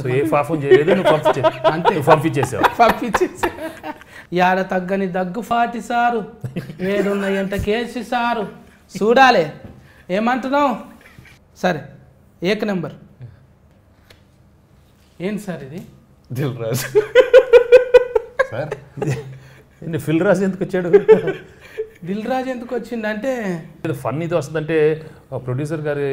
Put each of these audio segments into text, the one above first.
so ఏ ఫాఫం చేయలేదు నువ్వు పంపించే అంతే పంపించేసావు పంపించేసా యాడ తగ్గని దగ్గు ఫాటి సారు ఏడున్న ఎంత కేసి సారు చూడాలి ఏమంటున్నావు సరే ఏక నెంబర్ ఏంటి సార్ ఇది దిల్ రాజు సార్ ఫిల్ రాజు ఎందుకు వచ్చాడు దిల్ రాజు ఎందుకు వచ్చిందంటే ఫన్ ఇది వస్తుందంటే ప్రొడ్యూసర్ గారి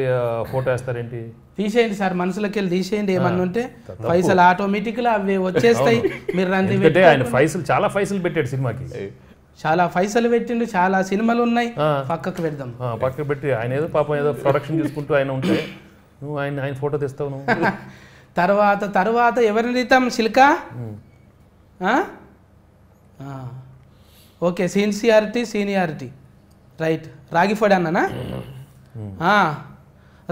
ఫోటో వేస్తారేంటి తీసేయండి సార్ మనసులోకి వెళ్ళి తీసేయండి ఏమన్నా ఉంటే పైసలు ఆటోమేటిక్గా అవి వచ్చేస్తాయి మీరు రండి ఆయన పైసలు చాలా పైసలు పెట్టాడు సినిమాకి చాలా పైసలు పెట్టిండు చాలా సినిమాలు ఉన్నాయి పక్కకు పెడదాం పక్కకు పెట్టి ఆయన ఏదో పాపం ఏదో ప్రొడక్షన్ తీసుకుంటూ ఆయన ఉంటే నువ్వు ఆయన ఆయన ఫోటో తీస్తావు నువ్వు తర్వాత తర్వాత ఎవరిని తీతాం శిల్క ఓకే సిన్సియారిటీ సీనియారిటీ రైట్ రాగిఫోడి అన్ననా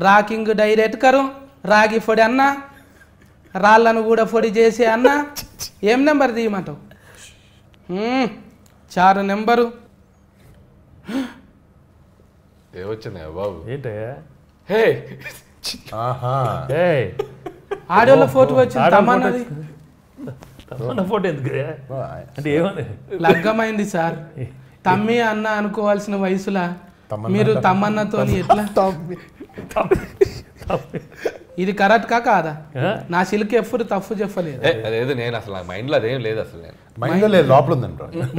రాకింగ్ డైరెక్ట్ కరు రాగిఫోడి అన్న రాళ్ళను కూడా పొడి చేసే అన్న ఏం నెంబర్ తీయమంటావు చారు నెంబరు ఆడోళ్ళ ఆడియోలో ఫోటో వచ్చింది తమ్మన్న ఫోటో ఎందుకు అంటే ఏమని లగ్గమైంది సార్ తమ్మి అన్న అనుకోవాల్సిన వయసులా మీరు తమ్మన్నతో ఎట్లా ఇది కరెక్ట్ కా కాదా నా సిల్క్ ఎప్పుడు తప్పు చెప్పలేదు లేదు నేను అసలు మైండ్ లో అదేం లేదు అసలు మైండ్ లో లేదు లోపల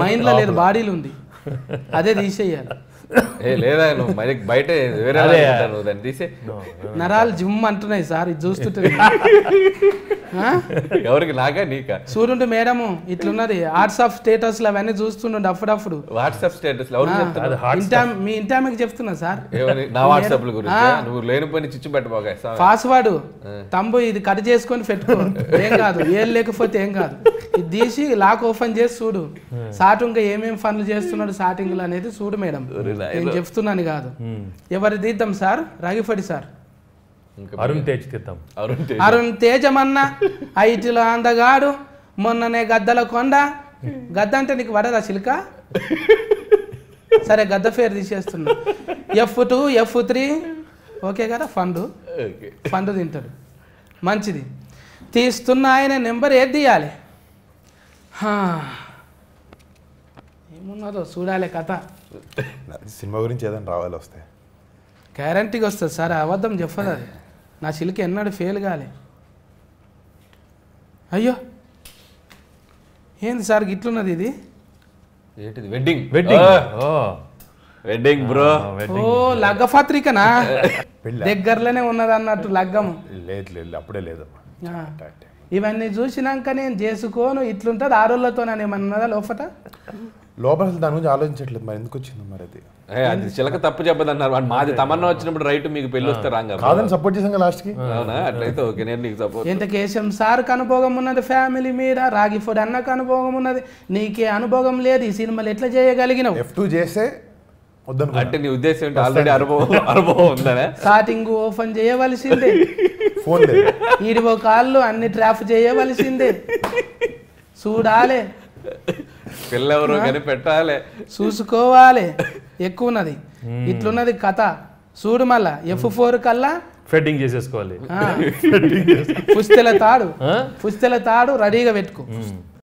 మైండ్ లో లేదు బాడీలో ఉంది అదే తీసేయాలి ఏ లేదా నువ్వు మరి బయట వేరే దాన్ని తీసే నరాలు జిమ్ అంటున్నాయి సార్ ఇది చూస్తుంటే ఎవరికి నాకా నీకా సూర్యుడు మేడము ఇట్లున్నది వాట్సాప్ స్టేటస్ అవన్నీ చూస్తుండే అప్పుడప్పుడు వాట్సాప్ స్టేటస్ మీ ఇంటి ఆమెకి చెప్తున్నా సార్ నా వాట్సాప్ గురించి నువ్వు లేని పని చిచ్చు పాస్వర్డ్ తంబు ఇది కట్ చేసుకొని పెట్టుకో ఏం కాదు ఏం లేకపోతే ఏం కాదు ఇది తీసి లాక్ ఓపెన్ చేసి చూడు సాటు ఇంకా ఏమేమి పనులు చేస్తున్నాడు సాటింగ్ అనేది చూడు మేడం నేను చెప్తున్నాను కాదు ఎవరు తీద్దాం సార్ రాగిపడి సార్ అరుణ్ తేజ్ తీద్దాం అరుణ్ తేజ్ అరుణ్ తేజమన్న ఐటీలో అందగాడు మొన్ననే గద్దల కొండ గద్ద అంటే నీకు పడదా చిలుక సరే గద్ద ఫేర్ తీసేస్తున్నా F two F three okay కదా ఫండ్ ఫండ్ తింటాడు మంచిది తీస్తున్న ఆయన నెంబర్ ఏది తీయాలి ఏమున్నదో చూడాలి కథ సినిమా గురించి ఏదైనా రావాలి వస్తే గ్యారంటీగా వస్తుంది సార్ అబద్ధం చెప్పదు అది నా చిలుక ఎన్నడూ ఫెయిల్ కాలే అయ్యో ఏంది సార్ గిట్లున్నది ఇది ఏంటిది వెడ్డింగ్ వెడ్డింగ్ వెడ్డింగ్ బ్రో ఓ లగ్గ పత్రికనా దగ్గరలోనే ఉన్నది అన్నట్టు లగ్గం లేదు లేదు అప్పుడే లేదు ఇవన్నీ చూసినాక నేను చేసుకోను ఇట్లుంటుంది ఆరులతో నేను ఏమన్నదా లోపట లోపల దాని గురించి ఆలోచించట్లేదు మరి ఎందుకు వచ్చింది మరి అది చిలక తప్పు చెప్పదన్నారు మాది తమన్నా వచ్చినప్పుడు రైట్ మీకు పెళ్లి వస్తే రాంగ్ కాదని సపోర్ట్ చేసాం లాస్ట్ కి అవునా అట్లయితే ఓకే నేను నీకు సపోర్ట్ ఇంత కేశం సార్ అనుభవం ఉన్నది ఫ్యామిలీ మీద రాగి ఫుడ్ అన్నకు అనుభవం ఉన్నది నీకే అనుభవం లేదు ఈ సినిమాలు ఎట్లా చేయగలిగినావు ఎఫ్ టూ చేస్తే అంటే నీ ఉద్దేశం ఏంటి ఆల్రెడీ అనుభవం అనుభవం ఉందనే స్టార్టింగ్ ఓపెన్ చేయవలసిందే ఫోన్ ఇరవై కాళ్ళు అన్ని ట్రాఫ్ చేయవలసిందే చూడాలి పిల్లెవరో కానీ పెట్టాలి చూసుకోవాలి ఎక్కువ ఉన్నది ఇట్లున్నది కథ చూడు మళ్ళా ఎఫ్ ఫోర్ కల్లా ఫెడ్డింగ్ చేసేసుకోవాలి పుస్తెల తాడు పుస్తెల తాడు రెడీగా పెట్టుకో